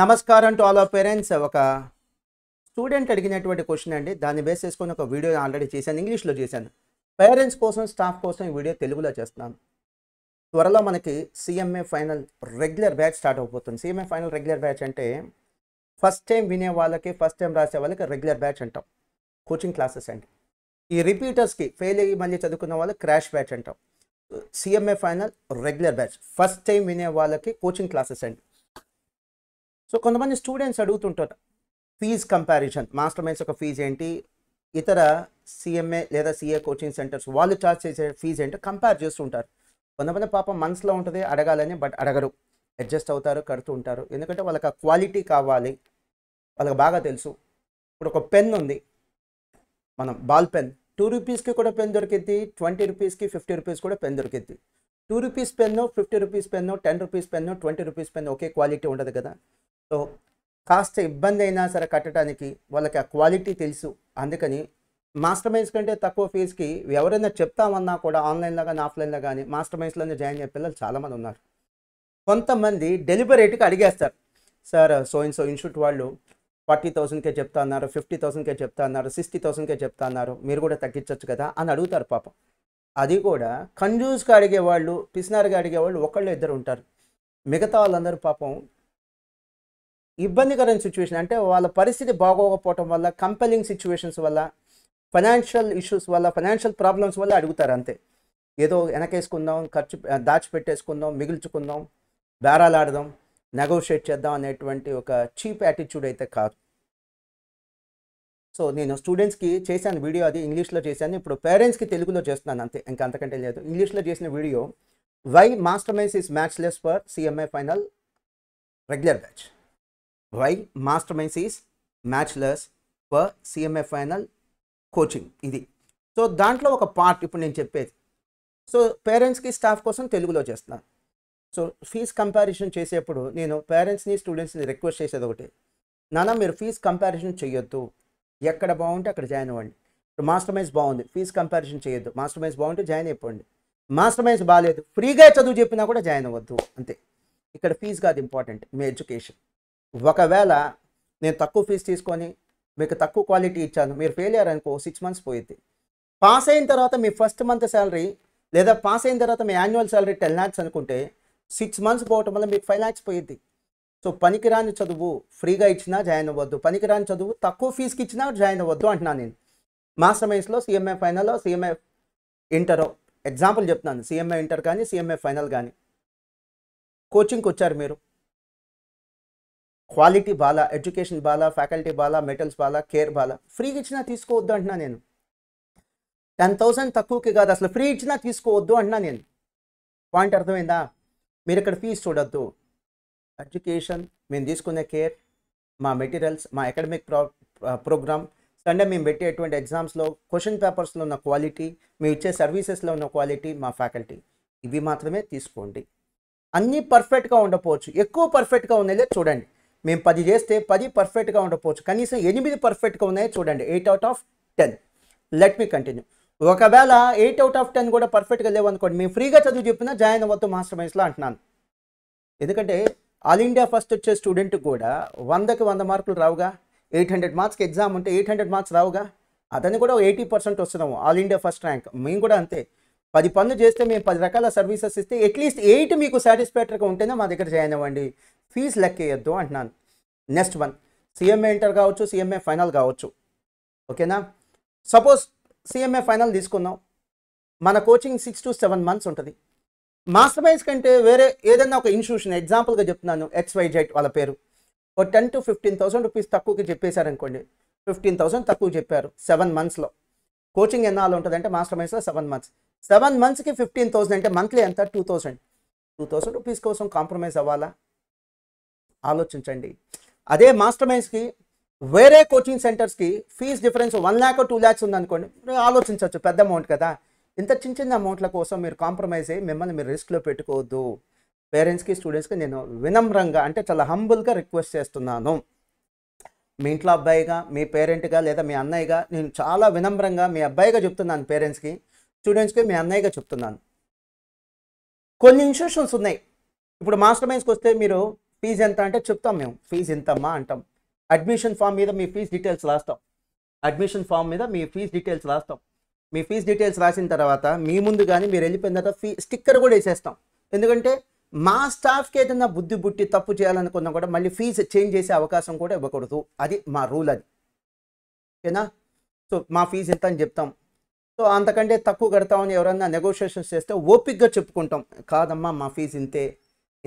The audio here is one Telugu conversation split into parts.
నమస్కారం టు ఆల్ ఆఫ్ పేరెంట్స్ ఒక స్టూడెంట్ అడిగినటువంటి క్వశ్చన్ అండి దాన్ని బేస్ చేసుకొని ఒక వీడియో ఆల్రెడీ చేశాను ఇంగ్లీష్లో చేశాను పేరెంట్స్ కోసం స్టాఫ్ కోసం ఈ వీడియో తెలుగులో చేస్తున్నాను త్వరలో మనకి CMA final regular batch start అయిపోతుంది సిఎంఏ ఫైనల్ రెగ్యులర్ బ్యాచ్ అంటే ఫస్ట్ టైం వినే వాళ్ళకి ఫస్ట్ టైం రాసే వాళ్ళకి రెగ్యులర్ బ్యాచ్ అంటాం కోచింగ్ క్లాసెస్ అండి ఈ రిపీటర్స్కి ఫెయిల్ అయ్యి మళ్ళీ చదువుకున్న వాళ్ళకి క్రాష్ బ్యాచ్ అంటాం CMA final regular batch first time వినే వాళ్ళకి కోచింగ్ క్లాసెస్ అండి సో కొంతమంది స్టూడెంట్స్ అడుగుతుంటారు ఫీజ్ కంపారిజన్ మాస్టర్ మైండ్స్ యొక్క ఫీజు ఏంటి ఇతర సిఎంఏ లేదా సిఏ కోచింగ్ సెంటర్స్ వాళ్ళు చార్జ్ చేసే ఫీజు ఏంటో కంపేర్ చేస్తుంటారు కొంతమంది పాపం మనసులో ఉంటుంది అడగాలని బట్ అడగరు అడ్జస్ట్ అవుతారు కడుతూ ఉంటారు ఎందుకంటే వాళ్ళకి ఆ క్వాలిటీ కావాలి వాళ్ళకి బాగా తెలుసు ఇప్పుడు ఒక పెన్ ఉంది మనం బాల్ పెన్ టూ రూపీస్కి కూడా పెన్ దొరికిద్ది ట్వంటీ రూపీస్కి ఫిఫ్టీ రూపీస్ కూడా పెన్ దొరికిద్ది two rupees pen fifty rupees pen ten rupees pen twenty rupees pen ఒకే క్వాలిటీ ఉండదు కదా సో కాస్త ఇబ్బంది అయినా సరే కట్టడానికి వాళ్ళకి ఆ క్వాలిటీ తెలుసు అందుకని మాస్టర్ మైండ్స్ కంటే తక్కువ ఫీజుకి ఎవరైనా చెప్తామన్నా కూడా ఆన్లైన్లో కానీ ఆఫ్లైన్లో కానీ మాస్టర్ మైండ్స్లోనే జాయిన్ అయ్యే పిల్లలు చాలామంది ఉన్నారు కొంతమంది డెలిబరేట్గా అడిగేస్తారు sir so in so institute వాళ్ళు ఫార్టీ థౌసండ్కే చెప్తా అన్నారు ఫిఫ్టీ థౌసండ్కే చెప్తా అన్నారు సిక్స్టీ థౌసండ్కే చెప్తా అన్నారు మీరు కూడా తగ్గించవచ్చు కదా అని అడుగుతారు పాపం అది కూడా కంజూస్గా అడిగేవాళ్ళు పిసినారుగా అడిగేవాళ్ళు ఒకళ్ళు ఇద్దరు ఉంటారు మిగతా వాళ్ళందరూ పాపం ఇబ్బందికరమైన సిచ్యువేషన్ అంటే వాళ్ళ పరిస్థితి బాగోకపోవటం వల్ల కంపెలింగ్ సిచ్యువేషన్స్ వల్ల ఫైనాన్షియల్ ఇష్యూస్ వల్ల ఫైనాన్షియల్ ప్రాబ్లమ్స్ వల్ల అడుగుతారు అంతే ఏదో వెనకేసుకుందాం ఖర్చు దాచిపెట్టేసుకుందాం మిగిల్చుకుందాం బేరాలాడదాం నెగోషియేట్ చేద్దాం అనేటువంటి ఒక చీప్ యాటిట్యూడ్ అయితే కాదు సో నేను స్టూడెంట్స్కి చేశాను వీడియో అది ఇంగ్లీష్లో చేశాను ఇప్పుడు పేరెంట్స్కి తెలుగులో చేస్తున్నాను అంతే ఇంకా అంతకంటే లేదు ఇంగ్లీష్లో చేసిన video why Master Minds is matchless for CMA final regular batch why masterminds is matchless for CMA final coaching ఇది సో దాంట్లో ఒక పార్ట్ ఇప్పుడు నేను చెప్పేది సో పేరెంట్స్కి స్టాఫ్ కోసం తెలుగులో చేస్తున్నాను సో ఫీజ్ కంపారిజన్ చేసేప్పుడు నేను పేరెంట్స్ని స్టూడెంట్స్ని రిక్వెస్ట్ చేసేది ఒకటి నాన్న మీరు ఫీజ్ కంపారిజన్ చేయొద్దు ఎక్కడ బాగుంటే అక్కడ జాయిన్ అవ్వండి ఇప్పుడు మాస్టర్ మైన్స్ బాగుంది ఫీజ్ కంపారిజన్ చేయొద్దు మాస్టర్ మైన్స్ బాగుంటే జాయిన్ అయిపోండి మాస్టర్ మైన్స్ బాగాలేదు ఫ్రీగా చదువు చెప్పినా కూడా జాయిన్ అవ్వద్దు అంతే ఇక్కడ ఫీజు కాదు ఇంపార్టెంట్ మీ ఎడ్యుకేషన్ ఒకవేళ నేను తక్కువ ఫీజు తీసుకొని మీకు తక్కువ క్వాలిటీ ఇచ్చాను మీరు ఫెయిలియర్ అనుకో సిక్స్ మంత్స్ పోయింది పాస్ అయిన తర్వాత మీ ఫస్ట్ మంత్ శాలరీ లేదా పాస్ అయిన తర్వాత మీ యాన్యువల్ శాలరీ టెన్ ల్యాక్స్ అనుకుంటే సిక్స్ మంత్స్ పోవటం వల్ల మీకు ఫైవ్ ల్యాక్స్ పోయింది సో పనికిరాని చదువు ఫ్రీగా ఇచ్చినా జాయిన్ అవ్వద్దు పనికిరాని చదువు తక్కువ ఫీజుకి ఇచ్చినా జాయిన్ అవ్వద్దు అంటున్నాను నేను మాస్టర్ మైన్స్లో CMA final CMA inter example చెప్తున్నాను సిఎంఏ ఇంటర్ కానీ సిఎంఏ ఫైనల్ కానీ కోచింగ్కి వచ్చారు మీరు క్వాలిటీ బాలా ఎడ్యుకేషన్ బాలా ఫ్యాకల్టీ బాలా మెటల్స్ బాలా కేర్ బాలా ఫ్రీగా ఇచ్చినా తీసుకోవద్దు అంటున్నా నేను టెన్ థౌసండ్ తక్కువకి కాదు అసలు ఫ్రీ ఇచ్చినా తీసుకోవద్దు అంటున్నా నేను పాయింట్ అర్థమైందా మీరు ఇక్కడ ఫీజు చూడొద్దు ఎడ్యుకేషన్ మేము తీసుకునే కేర్ మా మెటీరియల్స్ మా అకాడమిక్ ప్రో ప్రోగ్రామ్ సండే మేము పెట్టేటువంటి ఎగ్జామ్స్లో క్వశ్చన్ పేపర్స్లో ఉన్న క్వాలిటీ మేము ఇచ్చే సర్వీసెస్లో ఉన్న క్వాలిటీ మా ఫ్యాకల్టీ ఇవి మాత్రమే తీసుకోండి అన్నీ పర్ఫెక్ట్గా ఉండకపోవచ్చు ఎక్కువ పర్ఫెక్ట్గా ఉండేదే చూడండి మేము పది చేస్తే పది పర్ఫెక్ట్గా ఉండకపోవచ్చు కనీసం ఎనిమిది పర్ఫెక్ట్గా ఉన్నాయి చూడండి eight out of ten let me continue ఒకవేళ ఎయిట్ అవుట్ ఆఫ్ టెన్ కూడా పర్ఫెక్ట్గా లేవనుకోండి మేము ఫ్రీగా చదువు చెప్పినా జాయిన్ అవ్వద్దు మాస్టర్ మైన్స్లో అంటున్నాను ఎందుకంటే ఆల్ ఇండియా ఫస్ట్ వచ్చే స్టూడెంట్ కూడా వందకి వంద మార్కులు రావుగా ఎయిట్ హండ్రెడ్ మార్క్స్కి ఎగ్జామ్ ఉంటే ఎయిట్ హండ్రెడ్ మార్క్స్ రావుగా అతన్ని కూడా ఎయిటీ పర్సెంట్ వస్తున్నాము ఆల్ ఇండియా ఫస్ట్ ర్యాంక్ మేము కూడా అంతే పది పనులు చేస్తే మేము పది రకాల సర్వీసెస్ ఇస్తే అట్లీస్ట్ ఎయిట్ మీకు సాటిస్ఫాక్టరీగా ఉంటేనే మా దగ్గర జాయిన్ అవ్వండి ఫీజు లెక్కేయద్దు అంటున్నాను నెక్స్ట్ వన్ సిఎంఏ ఇంటర్ కావచ్చు సిఎంఏ ఫైనల్ కావచ్చు ఓకేనా సపోజ్ సిఎంఏ ఫైనల్ తీసుకుందాం మన coaching six to seven months ఉంటుంది మాస్టర్ వైజ్ కంటే వేరే ఏదైనా ఒక ఇన్స్టిట్యూషన్ ఎగ్జాంపుల్గా చెప్తున్నాను ఎక్స్వైజెడ్ వాళ్ళ పేరు ఒక ten to fifteen thousand rupees తక్కువకి చెప్పేశారనుకోండి ఫిఫ్టీన్ థౌసండ్ తక్కువ చెప్పారు సెవెన్ మంత్స్లో కోచింగ్ ఎన్నాళ్ళు అంటే మాస్టర్ వైజ్లో సెవెన్ మంత్స్ సెవెన్ మంత్స్కి ఫిఫ్టీన్ థౌసండ్ అంటే మంత్లీ ఎంత two thousand two thousand rupees కోసం కాంప్రమైజ్ అవ్వాలా ఆలోచించండి అదే మాస్టర్ మైండ్స్కి వేరే కోచింగ్ సెంటర్స్కి ఫీజు difference one lakh two lakhs ఉందనుకోండి ఆలోచించవచ్చు పెద్ద అమౌంట్ కదా ఇంత చిన్న చిన్న అమౌంట్ల కోసం మీరు కాంప్రమైజ్ అయ్యి మిమ్మల్ని మీరు రిస్క్లో పెట్టుకోవద్దు పేరెంట్స్కి స్టూడెంట్స్కి నేను వినమ్రంగా అంటే చాలా హంబుల్గా రిక్వెస్ట్ చేస్తున్నాను మీ ఇంట్లో అబ్బాయిగా మీ పేరెంట్గా లేదా మీ అన్నయ్యగా నేను చాలా వినమ్రంగా మీ అబ్బాయిగా చెప్తున్నాను పేరెంట్స్కి స్టూడెంట్స్కి మీ అన్నయ్యగా చెప్తున్నాను కొన్ని ఇన్స్టిట్యూషన్స్ ఉన్నాయి ఇప్పుడు మాస్టర్ మైండ్స్కి వస్తే మీరు ఫీజు ఎంత అంటే చెప్తాం మేము ఫీజు ఎంతమ్మా అంటాం అడ్మిషన్ ఫామ్ మీద మీ ఫీజు డీటెయిల్స్ రాస్తాం అడ్మిషన్ ఫామ్ మీద మీ ఫీజు డీటెయిల్స్ రాస్తాం మీ ఫీజు డీటెయిల్స్ రాసిన తర్వాత మీ ముందు కానీ మీరు వెళ్ళిపోయిన తర్వాత ఫీ స్టిక్కర్ కూడా వేసేస్తాం ఎందుకంటే మా స్టాఫ్కి ఏదైనా బుద్ధి బుట్టి తప్పు చేయాలనుకున్నా కూడా మళ్ళీ ఫీజు చేంజ్ చేసే అవకాశం కూడా ఇవ్వకూడదు అది మా రూల్ అది ఓకేనా సో మా ఫీజు ఎంత అని చెప్తాం సో అంతకంటే తక్కువ కడతామని ఎవరైనా నెగోషియేషన్స్ చేస్తే ఓపిక్గా చెప్పుకుంటాం కాదమ్మా మా ఫీజు ఇంతే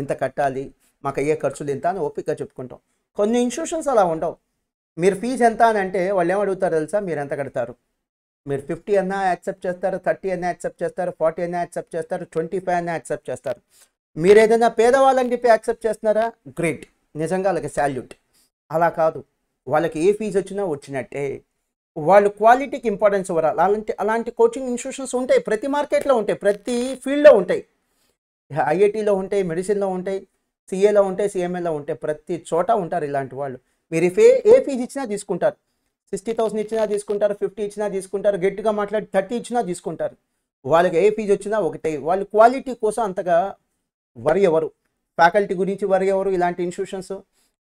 ఇంత కట్టాలి మాకు అయ్యే ఖర్చులు ఇంత అని ఓపికగా చెప్పుకుంటాం కొన్ని ఇన్స్టిట్యూషన్స్ అలా ఉండవు మీరు ఫీజు ఎంత అని అంటే వాళ్ళు ఏమడుగుతారు తెలుసా మీరు ఎంత కడతారు మీరు ఫిఫ్టీ అన్నా యాక్సెప్ట్ చేస్తారు థర్టీ అన్నా యాక్సెప్ట్ చేస్తారు ఫార్టీ అన్నా యాక్సెప్ట్ చేస్తారు ట్వంటీ ఫైవ్ అన్నా యాక్సెప్ట్ చేస్తారు మీరు ఏదైనా పేదవాళ్ళని చెప్పి యాక్సెప్ట్ చేస్తున్నారా గ్రేట్ నిజంగా వాళ్ళకి శాల్యూట్ అలా కాదు వాళ్ళకి ఏ ఫీజు వచ్చినా వచ్చినట్టే వాళ్ళు క్వాలిటీకి ఇంపార్టెన్స్ ఇవ్వరు అలాంటి అలాంటి కోచింగ్ ఇన్స్టిట్యూషన్స్ ఉంటాయి ప్రతి మార్కెట్లో ఉంటాయి ప్రతి ఫీల్డ్లో ఉంటాయి ఐఐటీలో ఉంటాయి మెడిసిన్లో ఉంటాయి సీఏలో ఉంటే సిఎంఏలో ఉంటే ప్రతి చోట ఉంటారు ఇలాంటి వాళ్ళు మీరు ఏ ఏ ఫీజు ఇచ్చినా తీసుకుంటారు సిక్స్టీ థౌసండ్ ఇచ్చినా తీసుకుంటారు ఫిఫ్టీ ఇచ్చినా తీసుకుంటారు గట్టిగా మాట్లాడి థర్టీ ఇచ్చినా తీసుకుంటారు వాళ్ళకి ఏ ఫీజు వచ్చినా ఒకటే వాళ్ళు క్వాలిటీ కోసం అంతగా వరి ఎవరు ఫ్యాకల్టీ గురించి వరి ఎవరు ఇలాంటి ఇన్స్టిట్యూషన్స్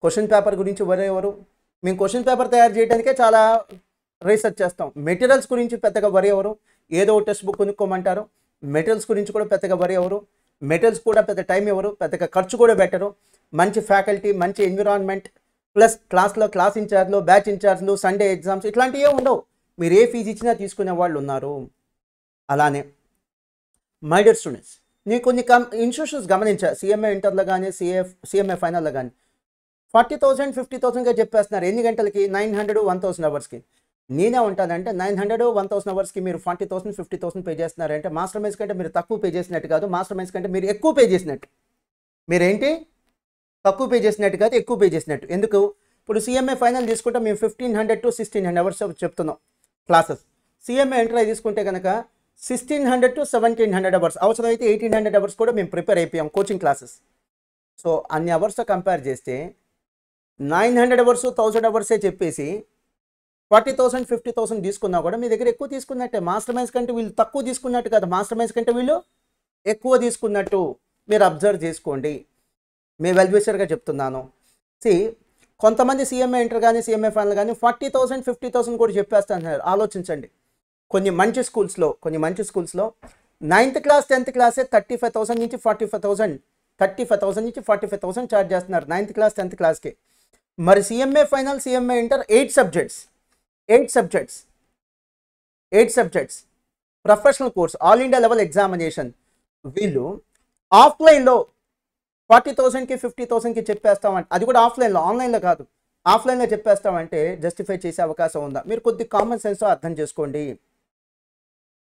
క్వశ్చన్ పేపర్ గురించి వరి ఎవరు మేము క్వశ్చన్ పేపర్ తయారు చేయడానికే చాలా రీసెర్చ్ చేస్తాం మెటీరియల్స్ గురించి పెద్దగా వరి ఎవరు ఏదో టెక్స్ట్ బుక్ కొనుక్కోమంటారు మెటీరియల్స్ గురించి కూడా పెద్దగా వరి ఎవరు మెటల్స్ కూడా పెద్ద టైం ఇవ్వరు పెద్దగా ఖర్చు కూడా పెట్టరు మంచి ఫ్యాకల్టీ మంచి ఎన్విరాన్మెంట్ ప్లస్ క్లాస్లో క్లాస్ ఇన్ఛార్జ్లు బ్యాచ్ ఇన్ఛార్జ్లు సండే ఎగ్జామ్స్ ఇట్లాంటివే ఉండవు మీరు ఏ ఫీజు ఇచ్చినా తీసుకునే వాళ్ళు ఉన్నారు అలానే మై డియర్ స్టూడెంట్స్ నీ కొన్ని కం ఇన్స్టిట్యూషన్స్ గమనించా సిఎంఏ ఇంటర్లో కానీ సిఎఫ్ సిఎంఏ ఫైనల్లో కానీ ఫార్టీ థౌసండ్ ఫిఫ్టీ థౌసండ్గా చెప్పేస్తున్నారు ఎన్ని గంటలకి నైన్ హండ్రెడ్ వన్ థౌసండ్ అవర్స్కి నేనే ఉంటానంటే నైన్ హండ్రెడ్ వన్ థౌసండ్ అవర్స్కి మీరు forty thousand fifty thousand pay చేస్తున్నారంటే మాస్టర్ మైన్స్ కంటే మీరు తక్కువ పే చేసినట్టు కాదు మాస్టర్ మైన్స్ కంటే మీరు ఎక్కువ పే చేసినట్టు మీరేంటి తక్కువ పే చేసినట్టు కాదు ఎక్కువ పే చేసినట్టు ఎందుకు ఇప్పుడు సిఎంఏ ఫైనల్ తీసుకుంటే మేము fifteen hundred to sixteen hundred hours చెప్తున్నాం క్లాసెస్ సిఎంఏ ఎంటర్ తీసుకుంటే కనుక sixteen hundred to seventeen hundred hours అయితే ఎయిటీన్ హండ్రెడ్ అవర్స్ కూడా మేము ప్రిపేర్ అయిపోయాం కోచింగ్ క్లాసెస్ సో అన్ని అవర్స్తో కంపేర్ చేస్తే నైన్ హండ్రెడ్ అవర్స్ థౌజండ్ అవర్సే చెప్పేసి ఫార్టీ థౌసండ్ ఫిఫ్టీ థౌసండ్ తీసుకున్నా కూడా మీ దగ్గర ఎక్కువ తీసుకున్నట్టే మాస్టర్ మైన్స్ కంటే వీళ్ళు తక్కువ తీసుకున్నట్టు కదా మాస్టర్ మైన్స్ కంటే వీళ్ళు ఎక్కువ తీసుకున్నట్టు మీరు అబ్జర్వ్ చేసుకోండి మీ వెల్విషర్గా చెప్తున్నాను సి కొంతమంది సీఎంఏ ఇంటర్ కానీ సీఎంఏ ఫైనల్ కానీ ఫార్టీ థౌసండ్ ఫిఫ్టీ థౌసండ్ కూడా చెప్పేస్తాను ఆలోచించండి కొన్ని మంచి స్కూల్స్లో కొన్ని మంచి స్కూల్స్లో నైన్త్ క్లాస్ టెన్త్ క్లాసే థర్టీ ఫైవ్ థౌసండ్ నుంచి forty five thousand thirty five thousand నుంచి ఫార్టీ ఫైవ్ థౌసండ్ ఛార్జ్ చేస్తున్నారు నైన్త్ క్లాస్ టెన్త్ క్లాస్కి మరి CMA final CMA inter eight subjects eight subjects eight subjects professional course all India level examination వీళ్ళు ఆఫ్లైన్లో ఫార్టీ థౌసండ్కి ఫిఫ్టీ థౌసండ్కి చెప్పేస్తామంటే అది కూడా ఆఫ్లైన్లో ఆన్లైన్లో కాదు ఆఫ్లైన్లో చెప్పేస్తామంటే జస్టిఫై చేసే అవకాశం ఉందా మీరు కొద్ది కామన్ సెన్స్ అర్థం చేసుకోండి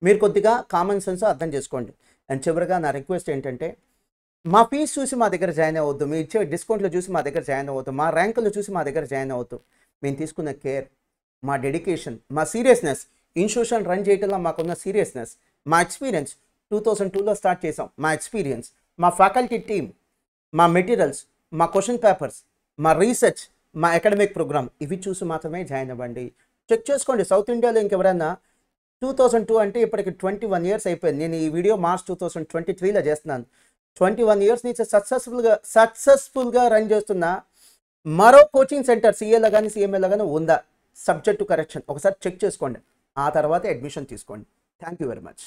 మీరు కొద్దిగా కామన్ సెన్స్ అర్థం చేసుకోండి అండ్ చివరిగా నా రిక్వెస్ట్ ఏంటంటే మా ఫీజ్ చూసి మా దగ్గర జాయిన్ అవ్వద్దు మీ ఇచ్చే డిస్కౌంట్లు చూసి మా దగ్గర జాయిన్ అవ్వద్దు మా ర్యాంకులు చూసి మా దగ్గర జాయిన్ అవ్వద్దు మేము తీసుకున్న కేర్ మా డెడికేషన్ మా సీరియస్నెస్ ఇన్స్టిట్యూషన్ రన్ చేయటంలో మాకున్న సీరియస్నెస్ మా ఎక్స్పీరియన్స్ టూ థౌసండ్ టూలో స్టార్ట్ చేసాం మా ఎక్స్పీరియన్స్ మా ఫ్యాకల్టీ టీమ్ మా మెటీరియల్స్ మా క్వశ్చన్ పేపర్స్ మా రీసెర్చ్ మా అకాడమిక్ ప్రోగ్రామ్ ఇవి చూసి మాత్రమే జాయిన్ అవ్వండి చెక్ చేసుకోండి సౌత్ ఇండియాలో ఇంకెవరైనా టూ థౌసండ్ టూ అంటే ఇప్పటికి ట్వంటీ వన్ ఇయర్స్ అయిపోయింది నేను ఈ video March two thousand twenty త్రీలో చేస్తున్నాను ట్వంటీ వన్ ఇయర్స్ నుంచి సక్సెస్ఫుల్గా సక్సెస్ఫుల్గా రన్ చేస్తున్న మరో కోచింగ్ సెంటర్ సిఏలో కానీ సిఎంఏలో కానీ ఉందా సబ్జెక్టు కరెక్షన్ ఒకసారి చెక్ చేసుకోండి ఆ తర్వాత అడ్మిషన్ తీసుకోండి థ్యాంక్ యూ వెరీ మచ్